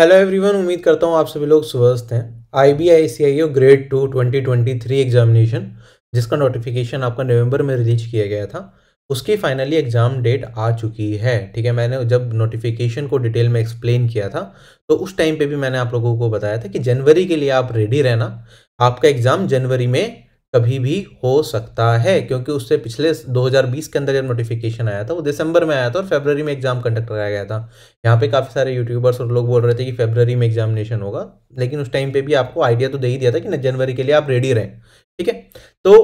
hello everyone उम्मीद करता हूँ आप सभी लोग स्वस्थ हैं I B I C I O grade two twenty twenty three examination जिसका नोटिफिकेशन आपका नवंबर में रिलीज किया गया था उसकी फाइनली एग्ज़ाम डेट आ चुकी है ठीक है मैंने जब नोटिफिकेशन को डिटेल में एक्सप्लेन किया था तो उस टाइम पे भी मैंने आप लोगों को बताया था कि जनवरी के लिए आप रेडी रहना आपका एग्ज़ाम जनवरी में कभी भी हो सकता है क्योंकि उससे पिछले 2020 के अंदर जब नोटिफिकेशन आया था वो दिसंबर में आया था और फेबररी में एग्जाम कंडक्ट कराया गया था यहाँ पे काफ़ी सारे यूट्यूबर्स और लोग बोल रहे थे कि फेबररी में एग्जामिनेशन होगा लेकिन उस टाइम पे भी आपको आइडिया तो दे ही दिया था कि जनवरी के लिए आप रेडी रहें ठीक है तो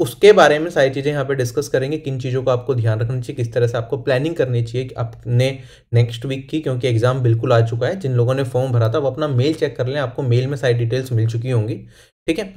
उसके बारे में सारी चीज़ें यहाँ पे डिस्कस करेंगे किन चीज़ों को आपको ध्यान रखना चाहिए किस तरह से आपको प्लानिंग करनी चाहिए कि अपने नेक्स्ट वीक की क्योंकि एग्जाम बिल्कुल आ चुका है जिन लोगों ने फॉर्म भरा था वो अपना मेल चेक कर लें आपको मेल में सारी डिटेल्स मिल चुकी होंगी ठीक है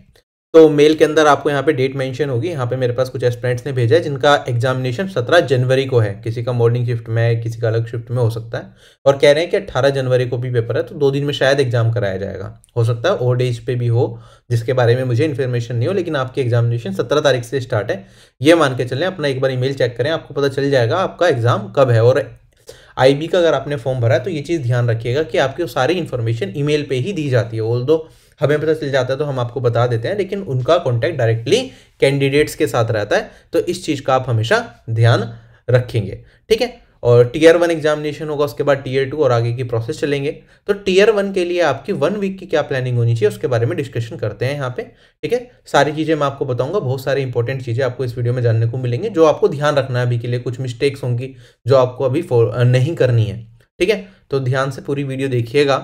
तो मेल के अंदर आपको यहाँ पे डेट मेंशन होगी यहाँ पे मेरे पास कुछ एस्पिरेंट्स ने भेजा है जिनका एग्जामिनेशन 17 जनवरी को है किसी का मॉर्निंग शिफ्ट में है किसी का अलग शिफ्ट में हो सकता है और कह रहे हैं कि 18 जनवरी को भी पेपर है तो दो दिन में शायद एग्जाम कराया जाएगा हो सकता है ओवर डेज पे भी हो जिसके बारे में मुझे इन्फॉर्मेशन नहीं हो लेकिन आपकी एग्जामिनेशन सत्रह तारीख से स्टार्ट है ये मान के चलें अपना एक बार ईमेल चेक करें आपको पता चल जाएगा आपका एग्जाम कब है और आई का अगर आपने फॉर्म भरा है तो ये चीज़ ध्यान रखिएगा कि आपकी सारी इन्फॉर्मेशन ई पे ही दी जाती है ऑल हमें पता चल जाता है तो हम आपको बता देते हैं लेकिन उनका कॉन्टैक्ट डायरेक्टली कैंडिडेट्स के साथ रहता है तो इस चीज़ का आप हमेशा ध्यान रखेंगे ठीक है और टीयर वन एग्जामिनेशन होगा उसके बाद टीयर टू और आगे की प्रोसेस चलेंगे तो टीयर वन के लिए आपकी वन वीक की क्या प्लानिंग होनी चाहिए उसके बारे में डिस्कशन करते हैं यहाँ पे ठीक है सारी चीज़ें मैं आपको बताऊंगा बहुत सारी इंपॉर्टेंट चीज़ें आपको इस वीडियो में जानने को मिलेंगी जो आपको ध्यान रखना है अभी के लिए कुछ मिस्टेक्स होंगी जो आपको अभी नहीं करनी है ठीक है तो ध्यान से पूरी वीडियो देखिएगा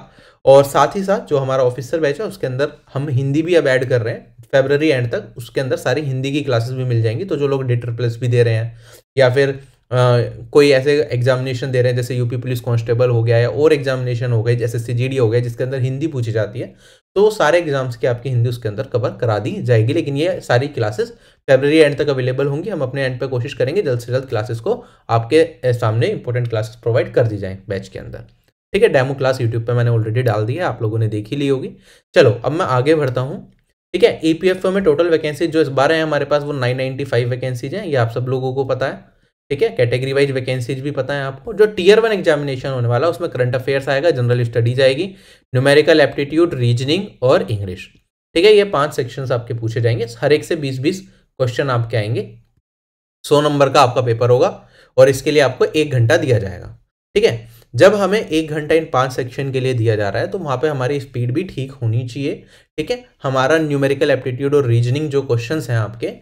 और साथ ही साथ जो हमारा ऑफिसर बैच है उसके अंदर हम हिंदी भी अब ऐड कर रहे हैं फेबररी एंड तक उसके अंदर सारी हिंदी की क्लासेस भी मिल जाएंगी तो जो लोग डेटर प्लस भी दे रहे हैं या फिर कोई ऐसे एग्जामिनेशन दे रहे हैं जैसे यूपी पुलिस कांस्टेबल हो गया या और एग्जामिनेशन हो गए जैसे डी हो गया जिसके अंदर हिंदी पूछी जाती है तो सारे एग्जाम्स की आपकी हिंदी उसके अंदर कवर करा दी जाएगी लेकिन ये सारी क्लासेस फेबररी एंड तक अवेलेबल होंगी हम अपने एंड पे कोशिश करेंगे जल्द से जल्द क्लासेस को आपके सामने इंपॉर्टेंट क्लासेस प्रोवाइड कर दी जाए बैच के अंदर ठीक है डेमो क्लास यूट्यूब पर मैंने ऑलरेडी डाल दी है आप लोगों ने देखी ली होगी चलो अब मैं आगे बढ़ता हूँ ठीक है ई में टोटल वैकेंसी जो इस बार है हमारे पास वो नाइन वैकेंसीज हैं ये आप सब लोगों को पता है ठीक है कैटेगरी वाइज वैकेंसीज भी पता है आपको जो टीयर वन एग्जामिनेशन होने वाला उसमें करंट अफेयर्स आएगा जनरल स्टडीज आएगी न्यूमेरिकल एप्टीट्यूड रीजनिंग और इंग्लिश ठीक है ये पांच सेक्शंस आपके पूछे जाएंगे हर एक से बीस बीस क्वेश्चन आपके आएंगे सौ नंबर का आपका पेपर होगा और इसके लिए आपको एक घंटा दिया जाएगा ठीक है जब हमें एक घंटा इन पांच सेक्शन के लिए दिया जा रहा है तो वहां पे हमारी स्पीड भी ठीक होनी चाहिए ठीक है हमारा न्यूमेरिकल एप्टीट्यूड और रीजनिंग जो क्वेश्चंस हैं आपके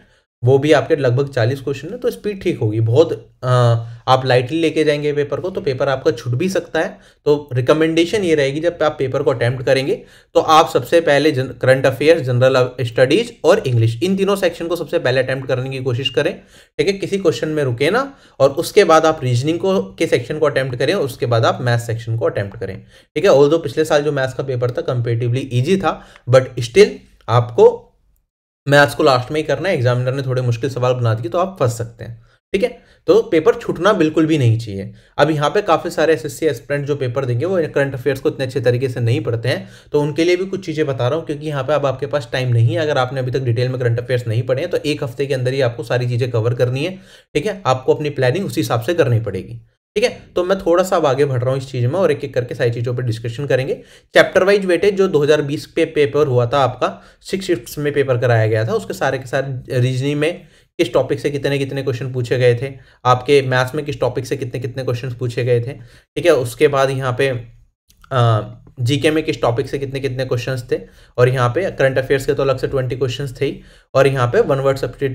वो भी आपके लगभग चालीस क्वेश्चन है तो स्पीड ठीक होगी बहुत आ, आप लाइटली लेके जाएंगे पेपर को तो पेपर आपका छूट भी सकता है तो रिकमेंडेशन ये रहेगी जब आप पेपर को अटैम्प्ट करेंगे तो आप सबसे पहले करंट अफेयर्स जनरल स्टडीज और इंग्लिश इन तीनों सेक्शन को सबसे पहले अटैम्प्ट करने की कोशिश करें ठीक है किसी क्वेश्चन में रुके ना और उसके बाद आप रीजनिंग को के सेक्शन को अटैम्प्ट करें और उसके बाद आप मैथ सेक्शन को अटैम्प्ट करें ठीक है और पिछले साल जो मैथ्स का पेपर था कंपेरेटिवली ईजी था बट स्टिल आपको मैथ्स को लास्ट में ही करना है एग्जामिनर ने थोड़े मुश्किल सवाल बना दिए तो आप फंस सकते हैं ठीक है तो पेपर छूटना बिल्कुल भी नहीं चाहिए अब यहाँ पे काफ़ी सारे एस सी एस्पिरेंट जो पेपर देंगे वो करंट अफेयर्स को इतने अच्छे तरीके से नहीं पढ़ते हैं तो उनके लिए भी कुछ चीज़ें बता रहा हूँ क्योंकि यहाँ पे अब आपके पास टाइम नहीं है अगर आपने अभी तक डिटेल में करंट अफेयर्स नहीं पढ़े हैं तो एक हफ्ते के अंदर ही आपको सारी चीज़ें कवर करनी है ठीक है आपको अपनी प्लानिंग उसी हिसाब से करनी पड़ेगी ठीक है तो मैं थोड़ा सा अब आगे बढ़ रहा हूँ इस चीज़ में और एक एक करके सारी चीज़ों पर डिस्कशन करेंगे चैप्टर वाइज वेटेज जो 2020 पे पेपर हुआ था आपका सिक्स शिफ्ट्स में पेपर कराया गया था उसके सारे के सारे रीजनिंग में किस टॉपिक से कितने कितने क्वेश्चन पूछे गए थे आपके मैथ्स में किस टॉपिक से कितने कितने क्वेश्चन पूछे गए थे ठीक है उसके बाद यहाँ पे जीके में किस टॉपिक से कितने कितने क्वेश्चंस थे और यहाँ पे करंट अफेयर्स के तो अलग से ट्वेंटी क्वेश्चंस थे ही और यहाँ पे वन वर्ड सब क्या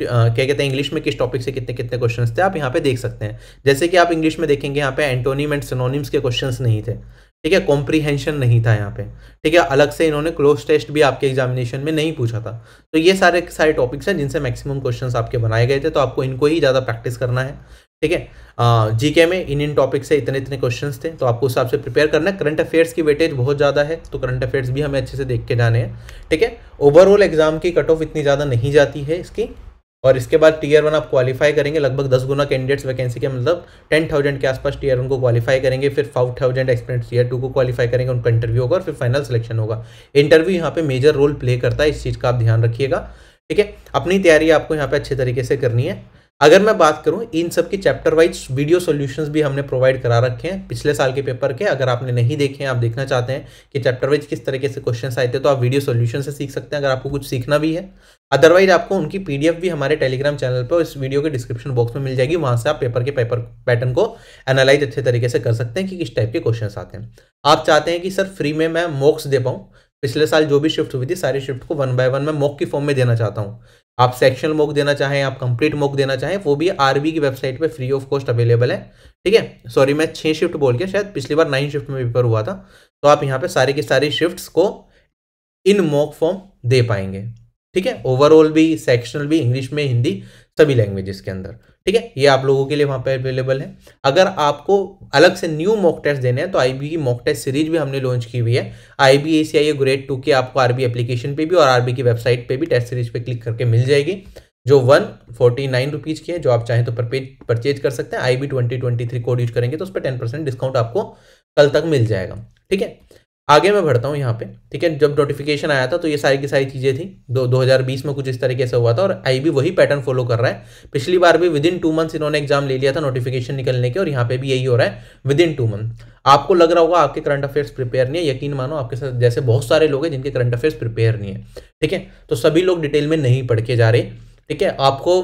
कहते हैं इंग्लिश में किस टॉपिक से कितने कितने क्वेश्चंस थे आप यहाँ पे देख सकते हैं जैसे कि आप इंग्लिश में देखेंगे यहाँ पे एंटोनिम एंड सिनोनिम्स के क्वेश्चन नहीं थे ठीक है कॉम्प्रीहेंशन नहीं था यहाँ पे ठीक है अलग से इन्होंने क्लोज टेस्ट भी आपके एग्जामिनेशन में नहीं पूछा था तो ये सारे सारे टॉपिक्स हैं जिनसे मैक्सिमम क्वेश्चन आपके बनाए गए थे तो आपको इनको ही ज़्यादा प्रैक्टिस करना है ठीक है जीके में इन इन टॉपिक से इतने इतने क्वेश्चन थे तो आपको उस हिसाब से प्रिपेयर करना है करंट अफेयर्स की वेटेज बहुत ज़्यादा है तो करंट अफेयर्स भी हमें अच्छे से देख के जाने हैं ठीक है ओवरऑल एग्जाम की कट ऑफ इतनी ज़्यादा नहीं जाती है इसकी और इसके बाद टीयर वन आप क्वालिफाई करेंगे लगभग दस गुना कैंडिडेट्स वैकेंसी के मतलब टेन थाउजेंड के आसपास टीयर वन को क्वालिफाई करेंगे फिर five thousand experience tier two को क्वालिफाई करेंगे उनका इंटरव्यू होगा और फिर फाइनल सिलेक्शन होगा इंटरव्यू यहाँ पे मेजर रोल प्ले करता है इस चीज़ का आप ध्यान रखिएगा ठीक है अपनी तैयारी आपको यहाँ पे अच्छे तरीके से करनी है अगर मैं बात करूं इन सब की चैप्टर वाइज वीडियो सॉल्यूशंस भी हमने प्रोवाइड करा रखे हैं पिछले साल के पेपर के अगर आपने नहीं देखे हैं आप देखना चाहते हैं कि चैप्टर वाइज किस तरीके से क्वेश्चन आए थे तो आप वीडियो सॉल्यूशन से सीख सकते हैं अगर आपको कुछ सीखना भी है अदरवाइज आपको उनकी पीडीएफ भी हमारे टेलीग्राम चैनल पर इस वीडियो के डिस्क्रिप्शन बॉक्स में मिल जाएगी वहां से आप पेपर के पेपर पैटर्न को एनालाइज अच्छे तरीके से कर सकते हैं कि किस टाइप के क्वेश्चन आते हैं आप चाहते हैं कि सर फ्री में मैं मॉक्स दे पाऊँ पिछले साल जो भी शिफ्ट हुई थी सारी शिफ्ट को वन बाय वन मैं मॉक की फॉर्म में देना चाहता हूँ आप सेक्शनल मोक देना चाहें आप कंप्लीट मोक देना चाहें वो भी आरबी की वेबसाइट पे फ्री ऑफ कॉस्ट अवेलेबल है ठीक है सॉरी मैं छः शिफ्ट बोल के शायद पिछली बार नाइन शिफ्ट में पेपर हुआ था तो आप यहाँ पे सारे की सारी शिफ्ट्स को इन मोक फॉर्म दे पाएंगे ठीक है ओवरऑल भी सेक्शनल भी इंग्लिश में हिंदी सभी लैंग्वेजेस के अंदर ठीक है ये आप लोगों के लिए वहाँ पे अवेलेबल है अगर आपको अलग से न्यू मॉक टेस्ट देने हैं तो आईबी की मॉक टेस्ट सीरीज भी हमने लॉन्च की हुई है आई एसीआई ग्रेड टू की आपको आरबी एप्लीकेशन पे भी और आरबी की वेबसाइट पे भी टेस्ट सीरीज पे क्लिक करके मिल जाएगी जो वन फोर्टी नाइन रुपीज़ की है जो आप चाहें तो परचेज कर सकते हैं I B twenty twenty three code use करेंगे तो उस पर टेन परसेंट डिस्काउंट आपको कल तक मिल जाएगा ठीक है आगे मैं बढ़ता हूँ यहाँ पे ठीक है जब नोटिफिकेशन आया था तो ये सारी की सारी चीज़ें थी दो दो में कुछ इस तरीके से हुआ था और आई भी वही पैटर्न फॉलो कर रहा है पिछली बार भी विद इन टू मंथ्स इन्होंने एग्जाम ले लिया था नोटिफिकेशन निकलने के और यहाँ पे भी यही हो रहा है विद इन टू मंथ आपको लग रहा होगा आपके करंट अफेयर्स प्रिपेयर नहीं है यकीन मानो आपके साथ जैसे बहुत सारे लोग हैं जिनके करंट अफेयर्स प्रिपेयर नहीं है ठीक है तो सभी लोग डिटेल में नहीं पढ़ के जा रहे ठीक है आपको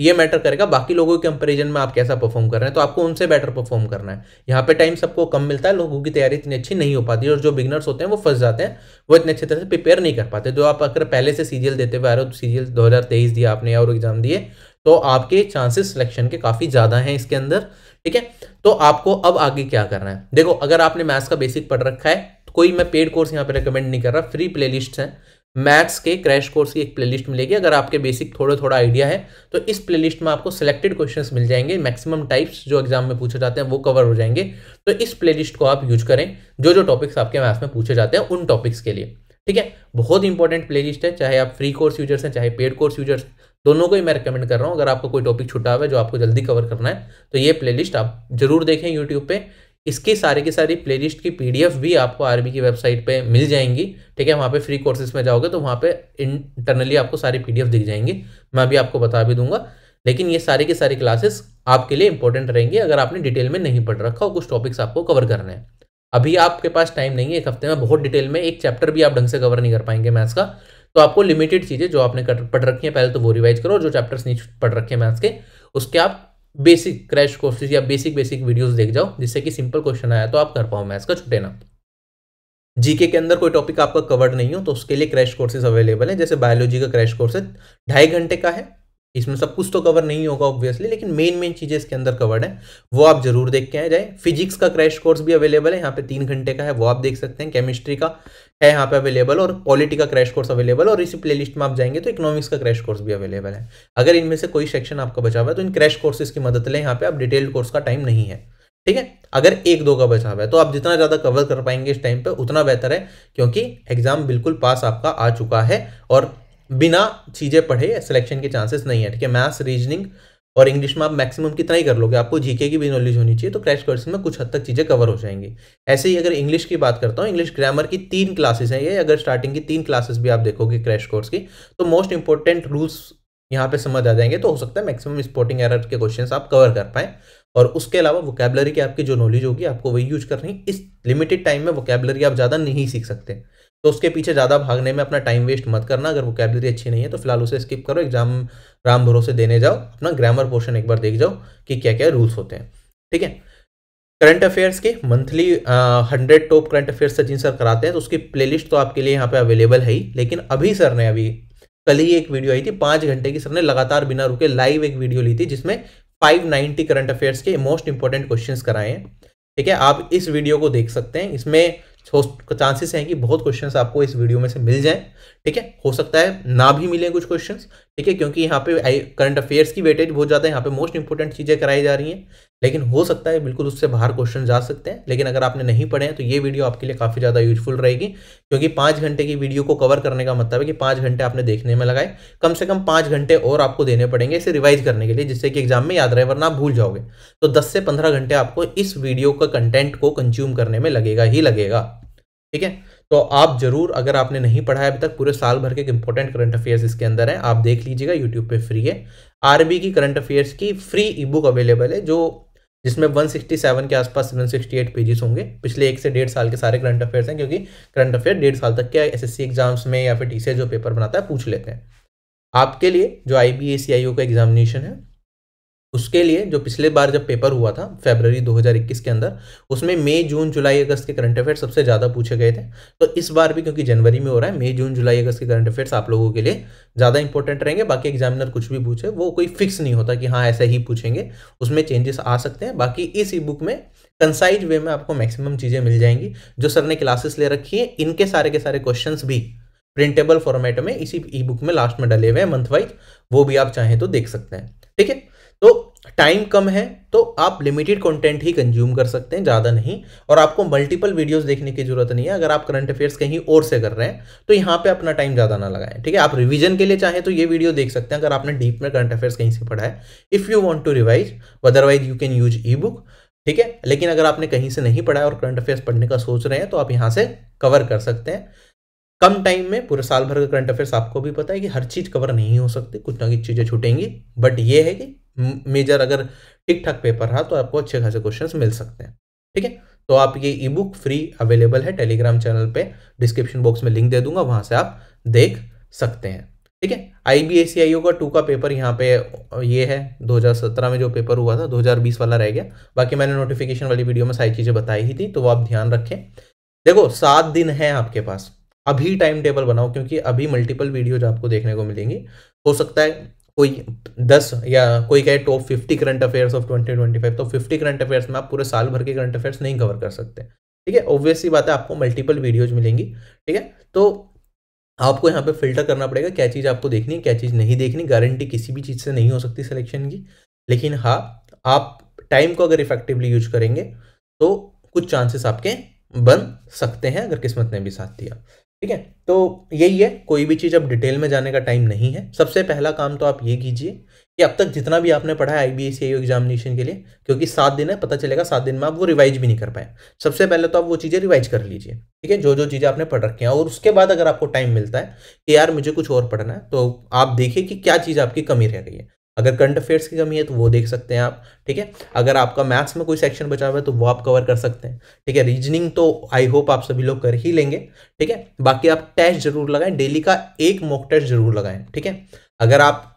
ये मैटर करेगा बाकी लोगों के कंपेरिजन में आप कैसा परफॉर्म कर रहे हैं तो आपको उनसे बेटर परफॉर्म करना है यहाँ पे टाइम सबको कम मिलता है लोगों की तैयारी इतनी अच्छी नहीं हो पाती और जो बिगनर्स होते हैं वो फंस जाते हैं वो इतने अच्छे तरह से प्रिपेयर नहीं कर पाते जो तो आप अगर पहले से सीरियल देते हुए आ रहे हो तो सीजीएल दो दिया आपने और एग्जाम दिए तो आपके चांसेस सिलेक्शन के काफ़ी ज़्यादा हैं इसके अंदर ठीक है तो आपको अब आगे क्या करना है देखो अगर आपने मैथ्स का बेसिक पढ़ रखा है तो कोई मैं पेड कोर्स यहाँ पे रिकमेंड नहीं कर रहा फ्री प्लेलिस्ट हैं मैथ्स के क्रैश कोर्स की एक प्लेलिस्ट मिलेगी अगर आपके बेसिक थोड़ा थोड़ा आइडिया है तो इस प्लेलिस्ट में आपको सिलेक्टेड क्वेश्चंस मिल जाएंगे मैक्सिमम टाइप्स जो एग्जाम में पूछे जाते हैं वो कवर हो जाएंगे तो इस प्लेलिस्ट को आप यूज करें जो जो टॉपिक्स आपके मैथ्स में पूछे जाते हैं उन टॉपिक्स के लिए ठीक है बहुत इंपॉर्टेंट प्ले है चाहे आप फ्री कोर्स यूजर्स हैं चाहे पेड कोर्स यूजर्स दोनों को ही मैं रिकमेंड कर रहा हूँ अगर आपको कोई टॉपिक छुटा हुआ है जो आपको जल्दी कवर करना है तो ये प्ले आप जरूर देखें यूट्यूब पर इसके सारे के सारी प्लेलिस्ट की पीडीएफ भी आपको आर्मी की वेबसाइट पे मिल जाएंगी ठीक है वहाँ पे फ्री कोर्सेज में जाओगे तो वहाँ पे इंटरनली आपको सारी पीडीएफ दिख जाएंगी मैं अभी आपको बता भी दूंगा लेकिन ये सारी की सारी क्लासेस आपके लिए इंपॉर्टेंट रहेंगी अगर आपने डिटेल में नहीं पढ़ रखा और कुछ टॉपिक्स आपको कवर करना है अभी आपके पास टाइम नहीं है एक हफ्ते में बहुत डिटेल में एक चैप्टर भी आप ढंग से कवर नहीं कर पाएंगे मैथ्स का तो आपको लिमिटेड चीज़ें जो आपने पढ़ रखी हैं पहले तो वो रिवाइज करो जो चैप्टर्स नहीं पढ़ रखे हैं मैथ्स के उसके आप बेसिक क्रैश कोर्सेज या बेसिक बेसिक वीडियोस देख जाओ जिससे कि सिंपल क्वेश्चन आया तो आप कर पाओ मैथ्स का छुटे ना जीके के अंदर कोई टॉपिक आपका कवर्ड नहीं हो तो उसके लिए क्रैश कोर्सेज अवेलेबल है जैसे बायोलॉजी का क्रैश कोर्सेज ढाई घंटे का है इसमें सब कुछ तो कवर नहीं होगा ऑब्वियसली लेकिन मेन मेन चीज़ें इसके अंदर कवर्ड है वो आप जरूर देख के आ जाए फिजिक्स का क्रैश कोर्स भी अवेलेबल है यहाँ पे तीन घंटे का है वो आप देख सकते हैं केमिस्ट्री का है यहाँ पे अवेलेबल और पॉलिटी का क्रैश कोर्स अवेलेबल और इसी प्ले में आप जाएंगे तो इकोनॉमिक्स का क्रैश कोर्स भी अवेलेबल है अगर इनमें से कोई सेक्शन आपका बचा हुआ है तो इन क्रैश कोर्सेज की मदद लें यहाँ पे आप डिटेल्ड कोर्स का टाइम नहीं है ठीक है अगर एक दो का बचा हुआ है तो आप जितना ज़्यादा कवर कर पाएंगे इस टाइम पे उतना बेहतर है क्योंकि एग्जाम बिल्कुल पास आपका आ चुका है और बिना चीज़ें पढ़े सिलेक्शन के चांसेस नहीं है ठीक है मैथ्स रीजनिंग और इंग्लिश में आप मैक्सिमम कितना ही कर लोगे आपको जीके की भी नॉलेज होनी चाहिए तो क्रैश कोर्स में कुछ हद तक चीज़ें कवर हो जाएंगी ऐसे ही अगर इंग्लिश की बात करता हूँ इंग्लिश ग्रामर की तीन क्लासेस हैं ये अगर स्टार्टिंग की तीन क्लासेस भी आप देखोगे क्रैश कोर्स की तो मोस्ट इंपॉर्टेंट रूल्स यहाँ पे समझ आ जाएंगे तो हो सकता है मैक्सिमम स्पोर्टिंग एर के क्वेश्चन आप कवर कर पाए और उसके अलावा वोकेबलरी की आपकी जो नॉलेज होगी आपको वही यूज करनी इस लिमिटेड टाइम में वोकेबलरी आप ज़्यादा नहीं सीख सकते तो उसके पीछे ज़्यादा भागने में अपना टाइम वेस्ट मत करना अगर वो वोकेबलरी अच्छी नहीं है तो फिलहाल उसे स्किप करो एग्जाम राम भरोसे देने जाओ अपना ग्रामर पोर्शन एक बार देख जाओ कि क्या क्या रूल्स होते हैं ठीक है करंट अफेयर्स के monthly hundred top current affairs Sachin sir कराते हैं तो उसकी प्लेलिस्ट तो आपके लिए यहाँ पे अवेलेबल है ही लेकिन अभी सर ने अभी कल ही एक वीडियो आई थी पाँच घंटे की सर ने लगातार बिना रुके लाइव एक वीडियो ली थी जिसमें 590 करंट अफेयर्स के मोस्ट इंपॉर्टेंट क्वेश्चंस कराए हैं ठीक है आप इस वीडियो को देख सकते हैं इसमें चांसेस हैं कि बहुत क्वेश्चंस आपको इस वीडियो में से मिल जाएं ठीक है हो सकता है ना भी मिलें कुछ क्वेश्चंस ठीक है क्योंकि यहाँ पे करंट अफेयर्स की वेटेज बहुत ज़्यादा है यहाँ पे मोस्ट इंपॉर्टेंट चीज़ें कराई जा रही हैं लेकिन हो सकता है बिल्कुल उससे बाहर क्वेश्चन जा सकते हैं लेकिन अगर आपने नहीं पढ़े हैं तो ये वीडियो आपके लिए काफ़ी ज़्यादा यूजफुल रहेगी क्योंकि पाँच घंटे की वीडियो को कवर करने का मतलब है कि पाँच घंटे आपने देखने में लगाए कम से कम पाँच घंटे और आपको देने पड़ेंगे इसे रिवाइज करने के लिए जिससे कि एग्जाम में याद रहे वरना आप भूल जाओगे तो दस से पंद्रह घंटे आपको इस वीडियो का कंटेंट को कंज्यूम करने में लगेगा ही लगेगा ठीक है तो आप जरूर अगर आपने नहीं पढ़ा है अभी तक पूरे साल भर के इंपॉर्टेंट करंट अफेयर्स इसके अंदर है आप देख लीजिएगा यूट्यूब पे फ्री है आरबी की करंट अफेयर्स की फ्री ई बुक अवेलेबल है जो जिसमें 167 के आसपास 768 पेजेस होंगे पिछले एक से डेढ़ साल के सारे करंट अफेयर्स हैं क्योंकि करंट अफेयर डेढ़ साल तक के एस एग्जाम्स में या फिर टी e जो पेपर बनाता है पूछ लेते हैं आपके लिए जो आई बी सी आई का एग्जामिनेशन है उसके लिए जो पिछले बार जब पेपर हुआ था फेबररी 2021 के अंदर उसमें मई जून जुलाई अगस्त के करंट अफेयर सबसे ज़्यादा पूछे गए थे तो इस बार भी क्योंकि जनवरी में हो रहा है मई जून जुलाई अगस्त के करंट अफेयर्स आप लोगों के लिए ज़्यादा इंपॉर्टेंट रहेंगे बाकी एग्जामिनर कुछ भी पूछे वो कोई फिक्स नहीं होता कि हाँ ऐसा ही पूछेंगे उसमें चेंजेस आ सकते हैं बाकी इस ई बुक में कंसाइज वे में आपको मैक्सिमम चीज़ें मिल जाएंगी जो सर ने क्लासेस ले रखी है इनके सारे के सारे क्वेश्चन भी प्रिंटेबल फॉर्मेट में इसी ई बुक में लास्ट में डले हुए हैं मंथ वाइज वो भी आप चाहें तो देख सकते हैं ठीक है तो टाइम कम है तो आप लिमिटेड कंटेंट ही कंज्यूम कर सकते हैं ज़्यादा नहीं और आपको मल्टीपल वीडियोस देखने की ज़रूरत नहीं है अगर आप करंट अफेयर्स कहीं और से कर रहे हैं तो यहाँ पे अपना टाइम ज़्यादा ना लगाएं ठीक है आप रिवीजन के लिए चाहें तो ये वीडियो देख सकते हैं अगर आपने डीप में करंट अफेयर्स कहीं से पढ़ा है if you want to revise otherwise you can use ebook ठीक है लेकिन अगर आपने कहीं से नहीं पढ़ा और करंट अफेयर्स पढ़ने का सोच रहे हैं तो आप यहाँ से कवर कर सकते हैं कम टाइम में पूरे साल भर का करंट अफेयर्स आपको भी पता है कि हर चीज़ कवर नहीं हो सकती कुछ ना कुछ चीज़ें छूटेंगी बट ये है कि मेजर अगर ठीक ठाक पेपर रहा तो आपको अच्छे खासे क्वेश्चन मिल सकते हैं ठीक है तो आप ये ई बुक फ्री अवेलेबल है टेलीग्राम चैनल पे डिस्क्रिप्शन बॉक्स में लिंक दे दूंगा वहां से आप देख सकते हैं ठीक है आई बी एस का टू का पेपर यहाँ पे ये है 2017 में जो पेपर हुआ था 2020 वाला रह गया बाकी मैंने नोटिफिकेशन वाली वीडियो में सारी चीज़ें बताई ही थी तो वो आप ध्यान रखें देखो सात दिन है आपके पास अभी टाइम टेबल बनाओ क्योंकि अभी मल्टीपल वीडियोज आपको देखने को मिलेंगी हो सकता है कोई दस या कोई कहे top fifty current affairs of twenty twenty five तो फिफ्टी करंट अफेयर्स में आप पूरे साल भर के करंट अफेयर्स नहीं कवर कर सकते ठीक है ऑब्वियसली बात है आपको मल्टीपल वीडियोज मिलेंगी ठीक है तो आपको यहाँ पे फिल्टर करना पड़ेगा क्या चीज़ आपको देखनी है क्या चीज़ नहीं देखनी गारंटी किसी भी चीज़ से नहीं हो सकती सिलेक्शन की लेकिन हाँ आप टाइम को अगर इफेक्टिवली यूज करेंगे तो कुछ चांसेस आपके बन सकते हैं अगर किस्मत ने भी साथ दिया ठीक है तो यही है कोई भी चीज़ अब डिटेल में जाने का टाइम नहीं है सबसे पहला काम तो आप ये कीजिए कि अब तक जितना भी आपने पढ़ा है आई बी एग्जामिनेशन के लिए क्योंकि सात दिन है पता चलेगा सात दिन में आप वो रिवाइज भी नहीं कर पाए सबसे पहले तो आप वो चीज़ें रिवाइज कर लीजिए ठीक है जो जो चीज़ें आपने पढ़ रखी हैं और उसके बाद अगर आपको टाइम मिलता है कि यार मुझे कुछ और पढ़ना है तो आप देखिए कि क्या चीज़ आपकी कमी रह गई है अगर करंट अफेयर्स की कमी है तो वो देख सकते हैं आप ठीक है अगर आपका मैथ्स में कोई सेक्शन बचा हुआ है तो वो आप कवर कर सकते हैं ठीक है रीजनिंग तो आई होप आप सभी लोग कर ही लेंगे ठीक है बाकी आप टेस्ट जरूर लगाएं डेली का एक मॉक टेस्ट जरूर लगाएं ठीक है अगर आप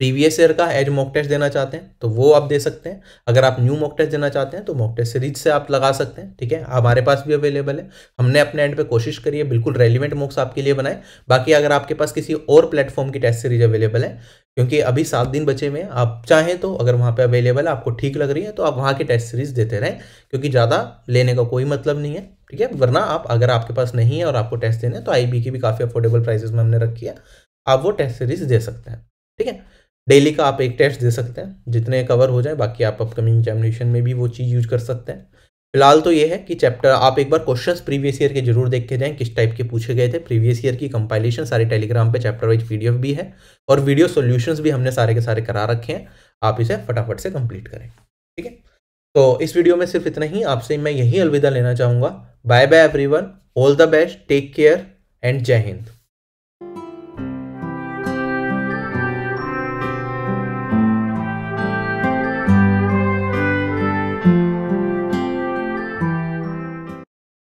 प्रीवियस ईयर का एज मॉक टेस्ट देना चाहते हैं तो वो आप दे सकते हैं अगर आप न्यू मॉक टेस्ट देना चाहते हैं तो मॉक टेस्ट सीरीज से आप लगा सकते हैं ठीक है हमारे पास भी अवेलेबल है हमने अपने एंड पे कोशिश करी है बिल्कुल रेलिवेंट मॉक्स आपके लिए बनाए बाकी अगर आपके पास किसी और प्लेटफॉर्म की टेस्ट सीरीज अवेलेबल है क्योंकि अभी सात दिन बचे हुए हैं आप चाहें तो अगर वहाँ पर अवेलेबल है आपको ठीक लग रही है तो आप वहाँ की टेस्ट सीरीज देते रहें क्योंकि ज़्यादा लेने का कोई मतलब नहीं है ठीक है वरना आप अगर आपके पास नहीं है और आपको टेस्ट देना है तो आई की भी काफ़ी अफोर्डेबल प्राइजेस में हमने रखी है आप वो टेस्ट सीरीज दे सकते हैं ठीक है डेली का आप एक टेस्ट दे सकते हैं जितने कवर हो जाए बाकी आप अपकमिंग एग्जामिनेशन में भी वो चीज़ यूज कर सकते हैं फिलहाल तो ये है कि चैप्टर आप एक बार क्वेश्चंस प्रीवियस ईयर के जरूर देख के जाएं किस टाइप के पूछे गए थे प्रीवियस ईयर की कंपाइलेशन सारे टेलीग्राम पे चैप्टर वाइज वीडियो भी है और वीडियो सॉल्यूशंस भी हमने सारे के सारे करा रखे हैं आप इसे फटाफट से कंप्लीट करें ठीक है तो इस वीडियो में सिर्फ इतना ही आपसे मैं यही अलविदा लेना चाहूँगा bye bye every all the best take care and जय हिंद